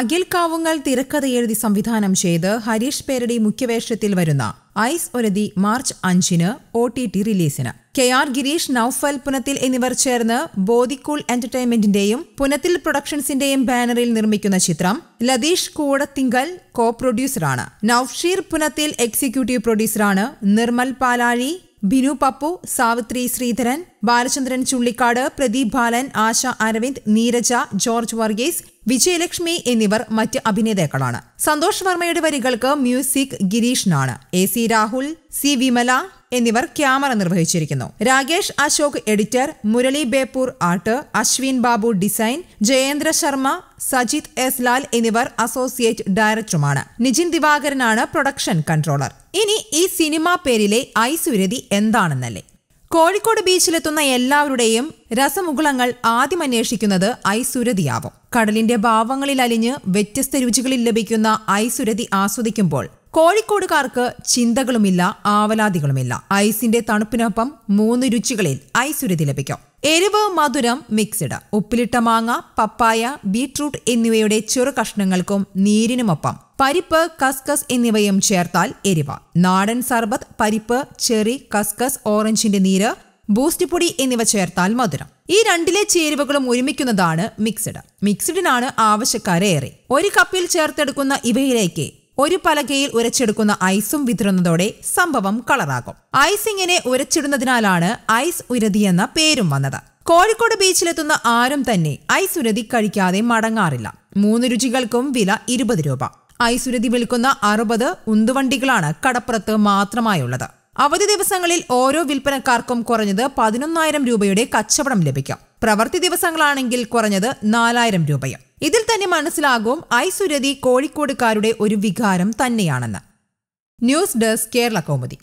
അഖിൽ കാവുങ്ങൽ തിരക്കഥ എഴുതി സംവിധാനം ചെയ്ത് ഹരീഷ് പേരടി മുഖ്യവേഷത്തിൽ വരുന്ന ഐസ് ഒരതി മാർച്ച് അഞ്ചിന് ഒ ടി ടി റിലീസിന് കെ ആർ ഗിരീഷ് നൌഫൽ പുനത്തിൽ എന്നിവർ ചേർന്ന് ബോധിക്കൂൾ എന്റർടൈൻമെന്റിന്റെയും പുനത്തിൽ പ്രൊഡക്ഷൻസിന്റെയും ബാനറിൽ നിർമ്മിക്കുന്ന ചിത്രം ലതീഷ് കൂടത്തിങ്കൽ കോ പ്രൊഡ്യൂസറാണ് നൌഷീർ പുനത്തിൽ എക്സിക്യൂട്ടീവ് പ്രൊഡ്യൂസറാണ് നിർമ്മൽ പാലാഴി ബിനു പപ്പു സാവിത്രി ശ്രീധരൻ ബാലചന്ദ്രൻ ചുള്ളിക്കാട് പ്രദീപ് ബാലൻ ആശ അരവിന്ദ് നീരജ ജോർജ് വർഗീസ് വിജയലക്ഷ്മി എന്നിവർ മറ്റ് അഭിനേതാക്കളാണ് സന്തോഷ് വർമ്മയുടെ വരികൾക്ക് മ്യൂസിക് ഗിരീഷിനാണ് A C Rahul C Vimala എന്നിവർ ക്യാമറ നിർവഹിച്ചിരിക്കുന്നു Rakesh Ashok editor Murali Beypore art Ashwin Babu design Jayendra Sharma Sajith S Lal എന്നിവർ അസോസിയേറ്റ് ഡയറക്ടറുമാണ് നിജിൻ ദിവാകരനാണ് പ്രൊഡക്ഷൻ കൺട്രോളർ ഇനി ഈ സിനിമാ പേരിലെ ഐസുരതി എന്താണെന്നല്ലേ കോഴിക്കോട് ബീച്ചിലെത്തുന്ന എല്ലാവരുടെയും രസമുകുളങ്ങൾ ആദ്യം അന്വേഷിക്കുന്നത് ഐസുരതിയാവും കടലിന്റെ ഭാവങ്ങളിൽ അലിഞ്ഞ് വ്യത്യസ്ത രുചികളിൽ ലഭിക്കുന്ന ഐസുരതി ആസ്വദിക്കുമ്പോൾ കോഴിക്കോടുകാർക്ക് ചിന്തകളുമില്ല ആവലാതികളുമില്ല ഐസിന്റെ തണുപ്പിനൊപ്പം മൂന്ന് രുചികളിൽ ഐസ് ലഭിക്കും എരിവ് മധുരം മിക്സ്ഡ് ഉപ്പിലിട്ട മാങ്ങ പപ്പായ ബീട്രൂട്ട് എന്നിവയുടെ ചെറു കഷ്ണങ്ങൾക്കും നീരിനുമൊപ്പം പരിപ്പ് കസ്കസ് എന്നിവയും ചേർത്താൽ എരിവ് നാടൻ സർബത്ത് പരിപ്പ് ചെറി കസ്കസ് ഓറഞ്ചിന്റെ നീര് ബൂസ്റ്റ് പൊടി എന്നിവ ചേർത്താൽ മധുരം ഈ രണ്ടിലെ ചേരുവകളും ഒരുമിക്കുന്നതാണ് മിക്സഡ് മിക്സഡിനാണ് ആവശ്യക്കാരേറെ ഒരു കപ്പിൽ ചേർത്തെടുക്കുന്ന ഇവയിലേക്ക് ഒരു പലകയിൽ ഉരച്ചെടുക്കുന്ന ഐസും വിതറുന്നതോടെ സംഭവം കളറാകും ഐസിങ്ങിനെ ഉരച്ചിടുന്നതിനാലാണ് ഐസ് എന്ന പേരും വന്നത് കോഴിക്കോട് ബീച്ചിലെത്തുന്ന ആരും തന്നെ ഐസ് ഉരതി കഴിക്കാതെ മടങ്ങാറില്ല മൂന്ന് രുചികൾക്കും വില ഇരുപത് രൂപ ഐസ് ഉരതി വിൽക്കുന്ന അറുപത് ഉന്തുവണ്ടികളാണ് കടപ്പുറത്ത് മാത്രമായുള്ളത് അവധി ദിവസങ്ങളിൽ ഓരോ വിൽപ്പനക്കാർക്കും കുറഞ്ഞത് പതിനൊന്നായിരം രൂപയുടെ കച്ചവടം ലഭിക്കും പ്രവൃത്തി ദിവസങ്ങളാണെങ്കിൽ കുറഞ്ഞത് നാലായിരം രൂപയും ഇതിൽ തന്നെ മനസ്സിലാകും ഐ സുരതി കോഴിക്കോടുകാരുടെ ഒരു വികാരം തന്നെയാണെന്ന് ന്യൂസ് ഡെസ്ക് കേരള കൗമുദി